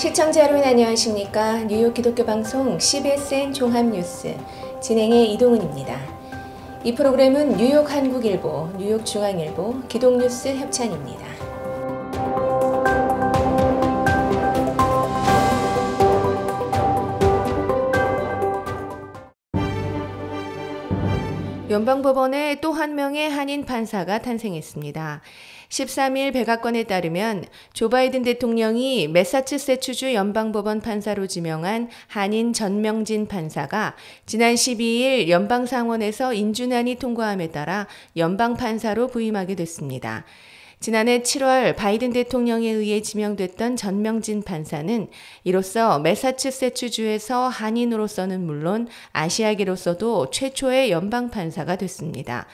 시청자 여러분 안녕하십니까? 뉴욕 기독교 방송 CBSN 종합뉴스 진행의 이동은입니다. 이 프로그램은 뉴욕 한국일보, 뉴욕 중앙일보, 기독뉴스 협찬입니다. 연방법원에 또 한 명의 한인 판사가 탄생했습니다. 13일 백악관에 따르면 조 바이든 대통령이 메사추세츠주 연방법원 판사로 지명한 한인 전명진 판사가 지난 12일 연방상원에서 인준안이 통과함에 따라 연방판사로 부임하게 됐습니다. 지난해 7월 바이든 대통령에 의해 지명됐던 전명진 판사는 이로써 메사추세츠주에서 한인으로서는 물론 아시아계로서도 최초의 연방판사가 됐습니다.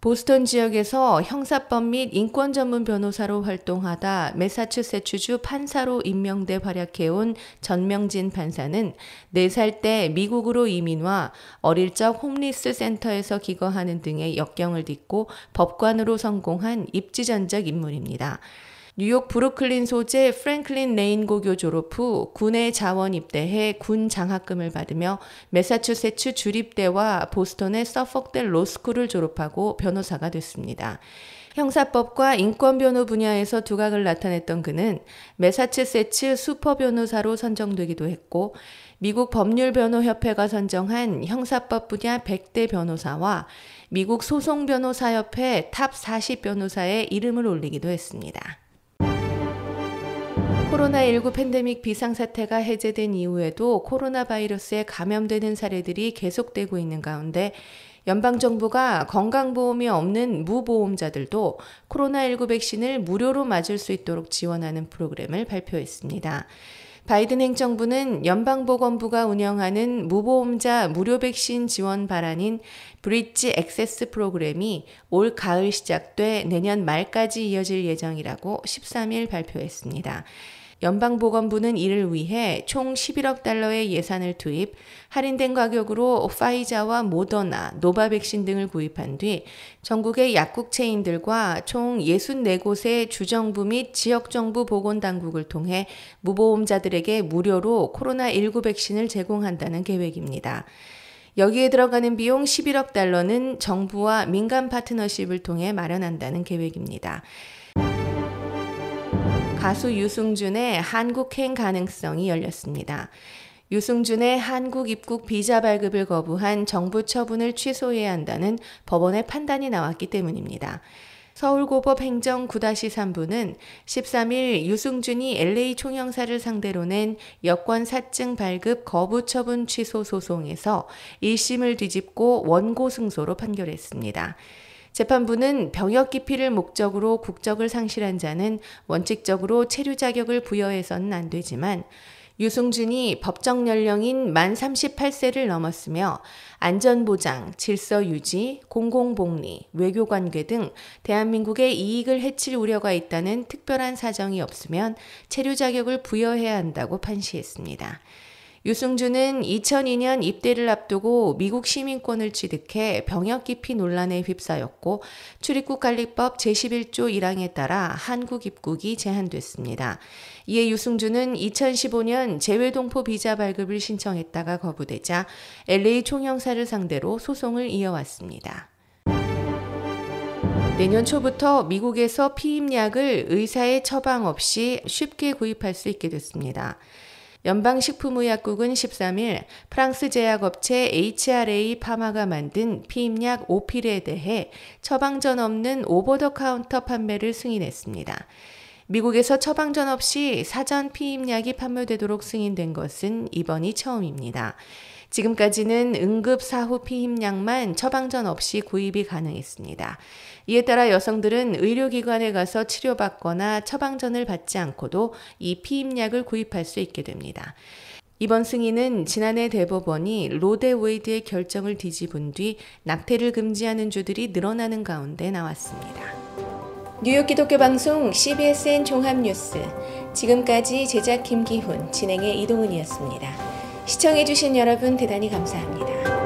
보스턴 지역에서 형사법 및 인권 전문 변호사로 활동하다 매사추세츠주 판사로 임명돼 활약해온 전명진 판사는 4살 때 미국으로 이민와 어릴 적 홈리스 센터에서 기거하는 등의 역경을 딛고 법관으로 성공한 입지전적 인물입니다. 뉴욕 브루클린 소재 프랭클린 레인 고교 졸업 후군에 자원 입대해 군 장학금을 받으며 메사추세츠 주립대와 보스턴의 서폭대 로스쿨을 졸업하고 변호사가 됐습니다. 형사법과 인권변호 분야에서 두각을 나타냈던 그는 매사추세츠 수퍼 변호사로 선정되기도 했고 미국 법률변호협회가 선정한 형사법 분야 100대 변호사와 미국 소송변호사협회 탑 40 변호사의 이름을 올리기도 했습니다. 코로나19 팬데믹 비상사태가 해제된 이후에도 코로나 바이러스에 감염되는 사례들이 계속되고 있는 가운데 연방정부가 건강보험이 없는 무보험자들도 코로나19 백신을 무료로 맞을 수 있도록 지원하는 프로그램을 발표했습니다. 바이든 행정부는 연방보건부가 운영하는 무보험자 무료 백신 지원 발안인 브릿지 액세스 프로그램이 올 가을 시작돼 내년 말까지 이어질 예정이라고 13일 발표했습니다. 연방보건부는 이를 위해 총 11억 달러의 예산을 투입, 할인된 가격으로 파이자와 모더나, 노바 백신 등을 구입한 뒤 전국의 약국 체인들과 총 64곳의 주정부 및 지역정부 보건당국을 통해 무보험자들에게 무료로 코로나19 백신을 제공한다는 계획입니다. 여기에 들어가는 비용 11억 달러는 정부와 민간 파트너십을 통해 마련한다는 계획입니다. 가수 유승준의 한국행 가능성이 열렸습니다. 유승준의 한국 입국 비자 발급을 거부한 정부 처분을 취소해야 한다는 법원의 판단이 나왔기 때문입니다. 서울고법 행정 9-3부는 13일 유승준이 LA 총영사를 상대로 낸 여권 사증 발급 거부 처분 취소 소송에서 1심을 뒤집고 원고 승소로 판결했습니다. 재판부는 병역 기피를 목적으로 국적을 상실한 자는 원칙적으로 체류 자격을 부여해서는 안 되지만 유승준이 법정 연령인 만 38세를 넘었으며 안전보장, 질서 유지, 공공복리, 외교관계 등 대한민국의 이익을 해칠 우려가 있다는 특별한 사정이 없으면 체류 자격을 부여해야 한다고 판시했습니다. 유승준은 2002년 입대를 앞두고 미국 시민권을 취득해 병역 기피 논란에 휩싸였고 출입국 관리법 제11조 1항에 따라 한국 입국이 제한됐습니다. 이에 유승준은 2015년 재외동포 비자 발급을 신청했다가 거부되자 LA 총영사를 상대로 소송을 이어왔습니다. 내년 초부터 미국에서 피임약을 의사의 처방 없이 쉽게 구입할 수 있게 됐습니다. 연방식품의약국은 13일 프랑스 제약업체 HRA 파마가 만든 피임약 오필에 대해 처방전 없는 오버더 카운터 판매를 승인했습니다. 미국에서 처방전 없이 사전 피임약이 판매되도록 승인된 것은 이번이 처음입니다. 지금까지는 응급 사후 피임약만 처방전 없이 구입이 가능했습니다. 이에 따라 여성들은 의료기관에 가서 치료받거나 처방전을 받지 않고도 이 피임약을 구입할 수 있게 됩니다. 이번 승인은 지난해 대법원이 로데 웨이드의 결정을 뒤집은 뒤 낙태를 금지하는 주들이 늘어나는 가운데 나왔습니다. 뉴욕 기독교 방송 CBSN 종합뉴스 지금까지 제작 김기훈, 진행의 이동은이었습니다. 시청해주신 여러분 대단히 감사합니다.